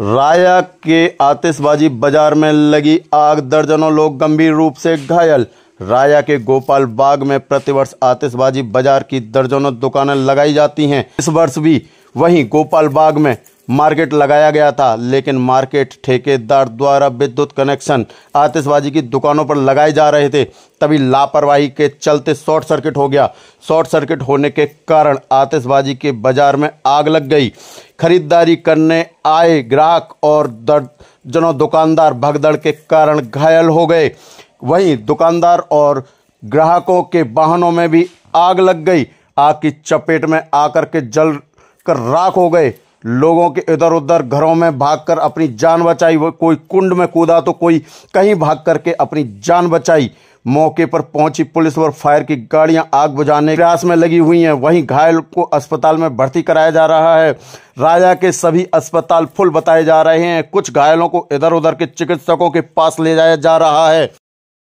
राया के आतिशबाजी बाजार में लगी आग दर्जनों लोग गंभीर रूप से घायल राया के गोपाल बाग में प्रतिवर्ष आतिशबाजी बाजार की दर्जनों दुकानें लगाई जाती हैं इस वर्ष भी वहीं गोपाल बाग में मार्केट लगाया गया था लेकिन मार्केट ठेकेदार द्वारा विद्युत कनेक्शन आतिशबाजी की दुकानों पर लगाए जा रहे थे तभी लापरवाही के चलते शॉर्ट सर्किट हो गया शॉर्ट सर्किट होने के कारण आतिशबाजी के बाजार में आग लग गई खरीदारी करने आए ग्राहक और दर्जनों दुकानदार भगदड़ के कारण घायल हो गए वहीं दुकानदार और ग्राहकों के वाहनों में भी आग लग गई आग की चपेट में आकर के जल कर राख हो गए लोगों के इधर उधर घरों में भागकर अपनी जान बचाई कोई कुंड में कूदा तो कोई कहीं भाग करके अपनी जान बचाई मौके पर पहुंची पुलिस और फायर की गाड़ियां आग बुझाने प्रयास में लगी हुई हैं वहीं घायल को अस्पताल में भर्ती कराया जा रहा है राजा के सभी अस्पताल फुल बताए जा रहे हैं कुछ घायलों को इधर उधर के चिकित्सकों के पास ले जाया जा रहा है